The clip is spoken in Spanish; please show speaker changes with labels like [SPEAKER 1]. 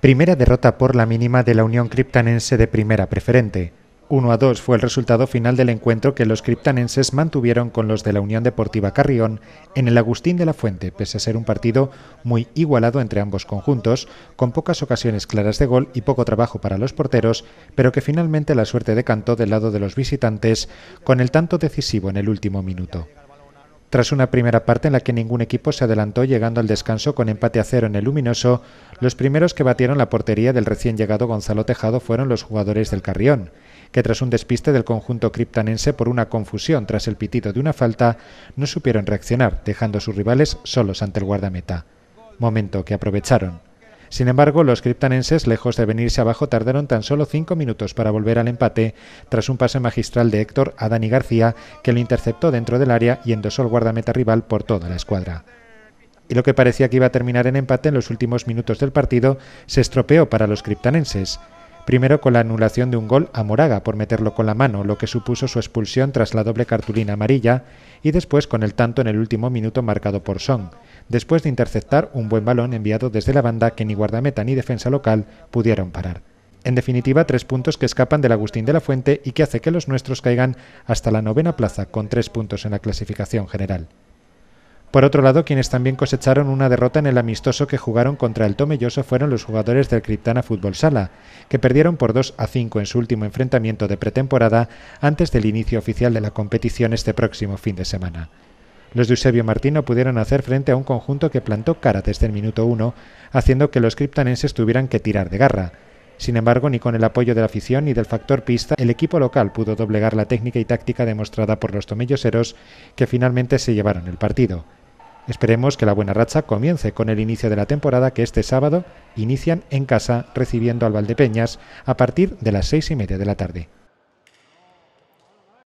[SPEAKER 1] Primera derrota por la mínima de la Unión Criptanense de Primera Preferente. 1 a 2 fue el resultado final del encuentro que los criptanenses mantuvieron con los de la Unión Deportiva Carrión en el Agustín de la Fuente, pese a ser un partido muy igualado entre ambos conjuntos, con pocas ocasiones claras de gol y poco trabajo para los porteros, pero que finalmente la suerte decantó del lado de los visitantes con el tanto decisivo en el último minuto. Tras una primera parte en la que ningún equipo se adelantó llegando al descanso con empate a cero en el Luminoso, los primeros que batieron la portería del recién llegado Gonzalo Tejado fueron los jugadores del Carrión, que tras un despiste del conjunto criptanense por una confusión tras el pitido de una falta, no supieron reaccionar, dejando a sus rivales solos ante el guardameta, momento que aprovecharon sin embargo, los criptanenses, lejos de venirse abajo, tardaron tan solo cinco minutos para volver al empate, tras un pase magistral de Héctor a Dani García, que lo interceptó dentro del área y endosó el guardameta rival por toda la escuadra y lo que parecía que iba a terminar en empate en los últimos minutos del partido se estropeó para los criptanenses primero con la anulación de un gol a Moraga por meterlo con la mano, lo que supuso su expulsión tras la doble cartulina amarilla, y después con el tanto en el último minuto marcado por Son, después de interceptar un buen balón enviado desde la banda que ni guardameta ni defensa local pudieron parar. En definitiva, tres puntos que escapan del Agustín de la Fuente y que hace que los nuestros caigan hasta la novena plaza con tres puntos en la clasificación general. Por otro lado, quienes también cosecharon una derrota en el amistoso que jugaron contra el Tomelloso fueron los jugadores del Criptana Fútbol Sala, que perdieron por 2 a 5 en su último enfrentamiento de pretemporada antes del inicio oficial de la competición este próximo fin de semana. Los de Eusebio Martino pudieron hacer frente a un conjunto que plantó cara desde el minuto 1, haciendo que los criptanenses tuvieran que tirar de garra. Sin embargo, ni con el apoyo de la afición ni del factor pista, el equipo local pudo doblegar la técnica y táctica demostrada por los tomelloseros, que finalmente se llevaron el partido. Esperemos que la buena racha comience con el inicio de la temporada que este sábado inician en casa recibiendo al Valdepeñas a partir de las seis y media de la tarde.